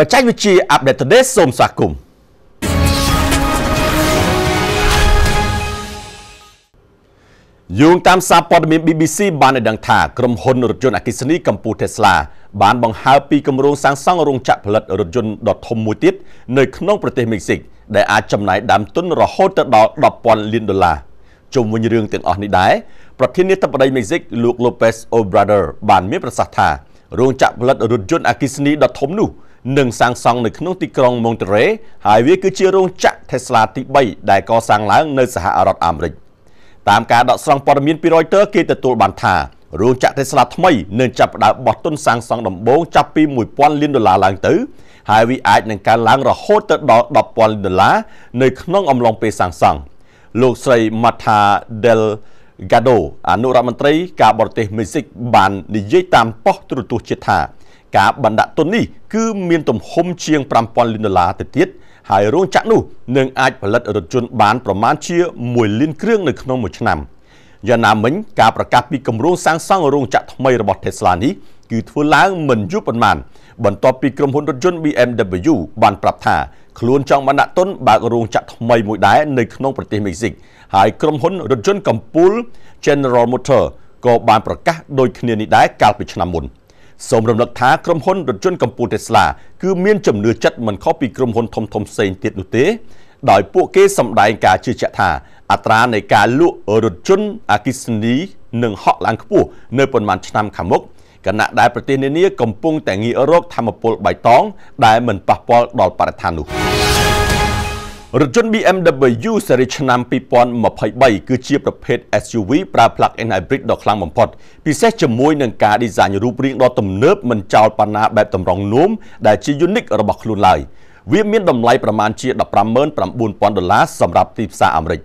បច្ចេកវិទ្យា Update Today សូមស្វាគមន៍យោងតាមសារព័ត៌មាន BBC បានឲ្យដឹងថាក្រុមហ៊ុនរថយន្តអគ្គិសនីកម្ពុជា Tesla បានបង្ហើរពីគម្រោងសាងសង់រោងចក្រផលិតរថយន្តដ៏ធំមួយទៀតនៅក្នុងប្រទេសមិចស៊ិកដែលអាចចំណាយដើមទុនរហូតទៅដល់10,000លានដុល្លារជុំវិញរឿងទាំងអស់នេះដែរប្រធានាធិបតីមិចស៊ិកលោក Lopez Obrador បានមានប្រសាសន៍ថារោងចក្រផលិតរថយន្តអគ្គិសនីដ៏ធំនោះនិងសាងសង់នៅក្នុងទីក្រុង Monterey ហើយវាគឺជារោងចក្រ Tesla ទី3ដែលកសាងឡើង នៅសហរដ្ឋអាមេរិកតាមការដកស្រង់ព័ត៌មានពី Reuters គេទទួលបានថារោងចក្រ Tesla ថ្មីនឹងចាប់ផ្ដើមបោះទុនសាងសង់ដំបូងចាប់ពី1000លានដុល្លារឡើងទៅហើយវាអាចនឹងកើនឡើងរហូតទៅដល់10000លានដុល្លារនៅក្នុងអំឡុងពេលសាងសង់លោកស្រី Martha Del Gado អនុរដ្ឋមន្ត្រី ការបរទេសមេស៊ីកបាន និយាយតាមប៉ុស្តិ៍ទូរទស្សន៍ជាតិថាការបណ្ដាក់ទុននេះគឺមានទំហំជាង5000លានដុល្លារទៅទៀតហើយរោងចក្រនោះនឹងអាចផលិតរថយន្តបានប្រមាណជា1លានគ្រឿងនៅក្នុងមួយឆ្នាំយ៉ាងណាមិញការប្រកាសពីគម្រោងសាងសង់រោងចក្រថ្មីរបស់ Tesla នេះគឺធ្វើឡើងមិនយូរប៉ុន្មាន បន្ទាប់ពីក្រុមហ៊ុនរថយន្ត BMW បានប្រាប់ថាខ្លួនចង់បណ្ដាក់ទុនបើករោងចក្រថ្មីមួយដែរនៅក្នុងប្រទេសមិចស៊ីកហើយក្រុមហ៊ុនរថយន្តកម្ពុជា General Motors ក៏បានប្រកាសដូចគ្នានេះដែរកាលពីឆ្នាំមុន។សូមរំលឹកថាក្រុមហ៊ុនរថយន្តកម្ពុជា Tesla គឺមាន ចំនួនចិត្តមិនខុសពីក្រុមហ៊ុនធំធំផ្សេងទៀតនោះទេ ដោយពួកគេសម្ដែងការជឿជាក់ថាអត្រានៃការលក់រថយន្តអគ្គិសនីនឹងហក់ឡើងខ្ពស់នៅប៉ុន្មានឆ្នាំខាងមុខគណៈដែលប្រទេសនានាកំពុងតែងាករកធម្មពលបៃតងដែលមិនប៉ះពាល់ដល់បរិស្ថាននោះ។រថយន្ត BMW ស៊េរីឆ្នាំ2023គឺជាប្រភេទ SUV ប្រើ plug-in hybrid ដ៏ខ្លាំងបំផុត ពិសេសជាមួយនឹងការ design រូបរាងដ៏ទំនើបមិនចោលប៉ាណាបែបតម្រង់នោមដែលជា unique របស់ខ្លួនឡើយវាមានតម្លៃប្រមាណជា159000ដុល្លារសម្រាប់ទីផ្សារអាមេរិក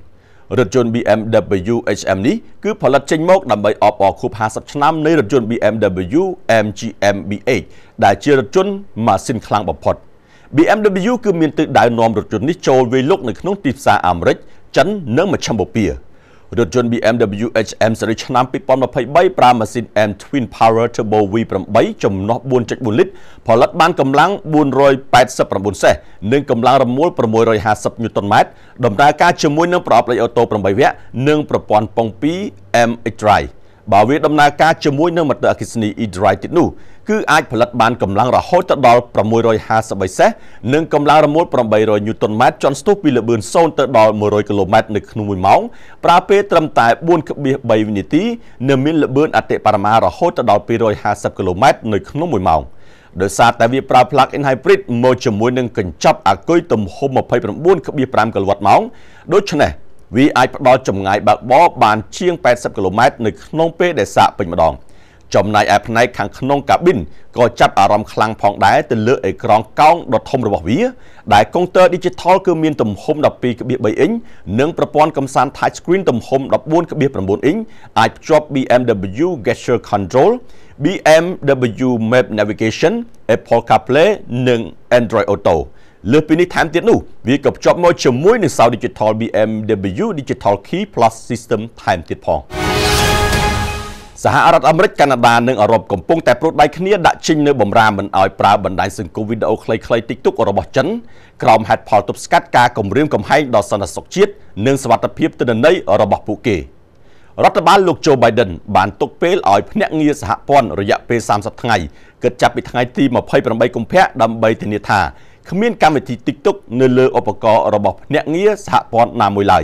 រថយន្ត BMW HM នេះគឺផលិតចេញមកដើម្បីអបអរខួប50ឆ្នាំនៃរថយន្ត BMW MGM B8 ដែលជារថយន្តម៉ាស៊ីនខ្លាំងបំផុត។ BMW គឺមានទិសដៅនាំរថយន្តនេះចូលវាយលុកនៅក្នុងទីផ្សារអាមេរិកចិននិងមជ្ឈមបូព៌ារថយន្ត BMW HM សេរីឆ្នាំ2023ប្រើម៉ាស៊ីន M Twin Power Turbo V8 ចំណុះ4.4លីត្រផលិតបានកម្លាំង489សេះនិងកម្លាំងរមួល650 Nm ដំណើរការជាមួយនឹងប្រអប់លេខអូតូ8វគ្គនិងប្រព័ន្ធប៉ុង2 MX Drive បើវាដំណើរការជាមួយនឹងម៉ទ័រអគ្គិសនី E-Drive ទៀតនោះគឺអាចផលិតបានកម្លាំងរហូតដល់653សេះនិងកម្លាំងរមួល800 Newton Meters ជាន់ស្ទុះពីល្បឿន0ទៅដល់100 km នៅក្នុង1ម៉ោង ប្រើពេលត្រឹមតែ4.3វិនាទីនិងមានល្បឿនអតិបរមារហូតទៅដល់250 km នៅក្នុង1ម៉ោងដោយសារតែវាប្រើ plug-in hybrid មកជាមួយនឹងកញ្ចប់អាគុយទំហំ29.5 kWh ដូច្នេះវាអាចផ្ដល់ចម្ងាយបើកបរបានជាង 80គីឡូម៉ែត្រនៅក្នុងពេលដែលសាកពេញម្ដង ចំណែកឯផ្នែកខាងក្នុងកាប៊ីនក៏ចាប់អារម្មណ៍ខ្លាំងផងដែរទៅលើអេក្រង់កោងដ៏ធំរបស់វា ដែលកុងទ័រ Digital គឺមានទំហំ12.3អ៊ីននិងប្រព័ន្ធកំសាន្ត Touch Screen ទំហំ14.9អ៊ីនអាចភ្ជាប់ BMW Gesture Control BMW Map Navigation Apple CarPlay និង Android Auto លើសពីនេះថែមទៀតនោះវាក៏ភ្ជាប់មកជាមួយនឹង Sound Digital BMW Digital Key Plus System ថែមទៀតផងសហរដ្ឋអាមេរិកកាណាដានិងអឺរ៉ុបកំពុងតែប្រូដដៃគ្នាដាក់ចេញនៅបំរាមមិនឲ្យប្រើបណ្ដាញសង្គមវីដេអូខ្លីៗ TikTok របស់ចិនក្រោមហេតុផលទប់ស្កាត់ការគំរាមកំហែងដល់សន្តិសុខជាតិនិងសវត្ថិភាពទិន្នន័យរបស់ពួកគេរដ្ឋបាលលោកโจ Biden បានទុកពេលឲ្យភ្នាក់ងារសហព័ន្ធរយៈពេល30ថ្ងៃគិតចាប់ពីថ្ងៃទី28កុម្ភៈដើម្បីធានាថាគ្មានកម្មវិធី TikTok នៅលើឧបករណ៍របស់ភ្នាក់ងារសហព័ន្ធណាមួយឡើយ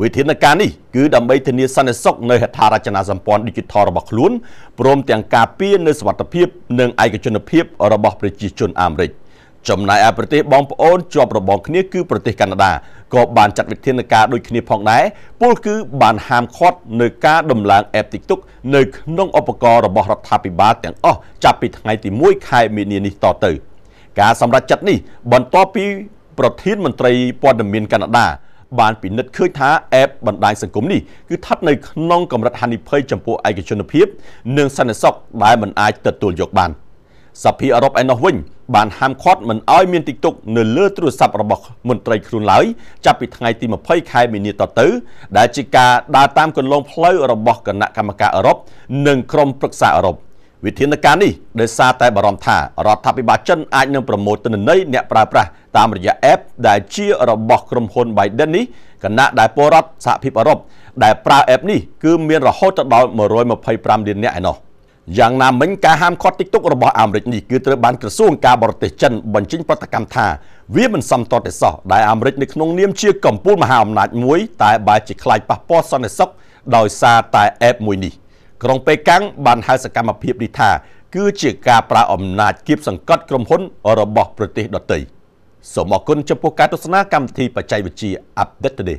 វិធានការនេះគឺដើម្បីធានាសន្តិសុខនៅហេដ្ឋារចនាសម្ព័ន្ធ Digital របស់ខ្លួនព្រមទាំងការពារនូវសុវត្ថិភាព និងឯកជនភាពរបស់ប្រជាជនអាមេរិក។ចំណែកឯប្រទេសបងប្អូនជាប់របងគ្នាគឺប្រទេសកាណាដាក៏បានចាត់វិធានការដូចគ្នាផងដែរពលគឺបានហាមឃាត់នៅការដំឡើង app TikTok នៅក្នុងឧបករណ៍របស់រដ្ឋាភិបាលទាំងអស់ចាប់ពីថ្ងៃទី1ខែមីនានេះតទៅ។ការសម្រេចចិត្តនេះបន្ទាប់ពីប្រធានមន្ត្រីព័ត៌មានកាណាដា បានពិនិត្យឃើញថាអេបបណ្ដាញសង្គមនេះគឺស្ថិតនៅក្នុងកម្រិតហានិភ័យចំពោះឯកជនភាព និងសន្តិសុខដែលមិនអាចទទួលយកបានសភាអឺរ៉ុបឯណោះវិញបានហាមឃាត់មិនឲ្យមាន TikTok នៅលើទូរស័ព្ទរបស់មន្ត្រីខ្លួនឡើយចាប់ពីថ្ងៃទី20ខែមីនាតទៅដែលជាការដើរតាមគន្លងផ្លូវរបស់គណៈកម្មការអឺរ៉ុបនិងក្រុមប្រឹក្សាអឺរ៉ុបវិធានការនេះដោយសារតែបារម្ភថារដ្ឋាភិបាលចិនអាចនឹងប្រមូលទិន្នន័យអ្នកប្រើប្រាស់តាមរយៈ App ដែលជារបស់ក្រុមហ៊ុន Biden នេះគណៈដែលពលរដ្ឋសហភាពអឺរ៉ុបដែលប្រើ App នេះគឺមានរហូតដល់125លានអ្នកឯណោះយ៉ាងណាមិញការហាមឃាត់ TikTok របស់អាមេរិកនេះគឺត្រូវបានក្រសួងការបរទេសចិនបញ្ចេញប្រតិកម្មថាវាមិនសមតទៅសោះដែលអាមេរិកនៅក្នុងនាមជាកម្ពុជាមហាអំណាចមួយតែបែរជាខ្លាចប៉ះពាល់សន្តិសុខដោយសារតែ App មួយនេះ។ក្រុងប៉េកាំងបានហៅសកម្មភាពនេះថា គឺជាការប្រើអំណាចគៀបសង្កត់ក្រុមហ៊ុនរបស់ប្រទេសដទៃសូមអគុណចំពោះការទស្សនាកម្មវិធីបច្ចេកវិទ្យា Update Today